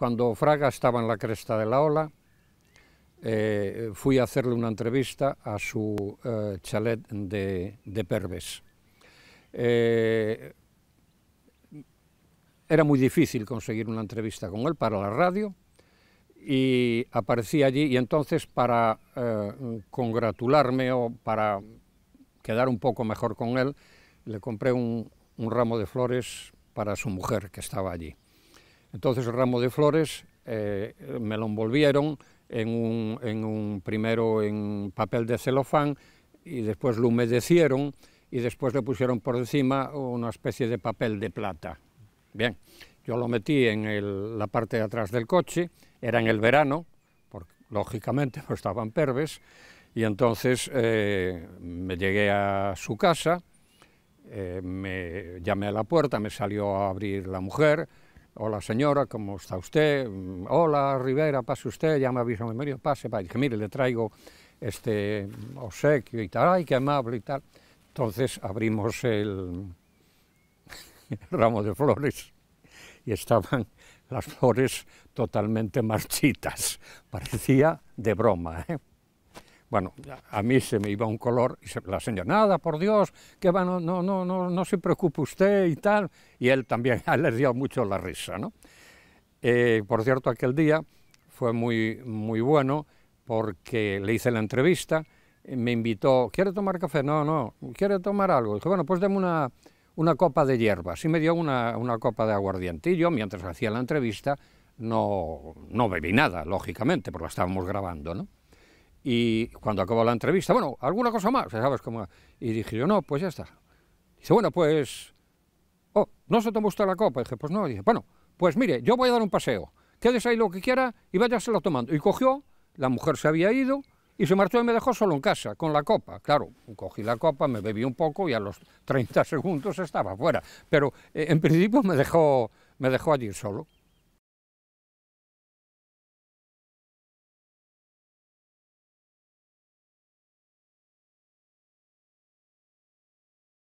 Cuando Fraga estaba en la cresta de la ola, eh, fui a hacerle una entrevista a su eh, chalet de, de Perves. Eh, era muy difícil conseguir una entrevista con él para la radio y aparecí allí y entonces para congratularme o para quedar un poco mejor con él, le compré un ramo de flores para su mujer que estaba allí. Entonces el ramo de flores eh, me lo envolvieron en un, primero en papel de celofán y después lo humedecieron y después le pusieron por encima una especie de papel de plata. Bien, yo lo metí en la parte de atrás del coche, era en el verano, porque lógicamente no estaban perves, y entonces eh, me llegué a su casa, eh, me llamé a la puerta, me salió a abrir la mujer, Hola señora, ¿cómo está usted? Mm, hola Rivera, pase usted, llama aviso a mi marido, pase, para Dije, mire, le traigo este obsequio y tal, ay, qué amable y tal. Entonces abrimos el, el ramo de flores y estaban las flores totalmente marchitas, parecía de broma. ¿eh? Bueno, a mí se me iba un color y se, la señora, nada, por Dios, que va, no, no, no, no, se preocupe usted y tal. Y él también le dio mucho la risa, ¿no? Eh, por cierto, aquel día fue muy, muy bueno porque le hice la entrevista, me invitó, ¿quiere tomar café? No, no, ¿quiere tomar algo? Dije, bueno, pues deme una, copa de hierba. Sí me dio una, copa de aguardientillo mientras hacía la entrevista, no, no bebí nada, lógicamente, porque la estábamos grabando, ¿no? Y cuando acabó la entrevista, bueno, ¿alguna cosa más? ¿sabes cómo? Y dije yo, no, pues ya está. Dice, bueno, pues... Oh, ¿no se tomó usted la copa? dije, pues no. Y dije, bueno, pues mire, yo voy a dar un paseo. Quédese ahí lo que quiera y váyaselo tomando. Y cogió, la mujer se había ido y se marchó y me dejó solo en casa, con la copa. Claro, cogí la copa, me bebí un poco y a los 30 segundos estaba fuera. Pero eh, en principio me dejó, me dejó allí solo.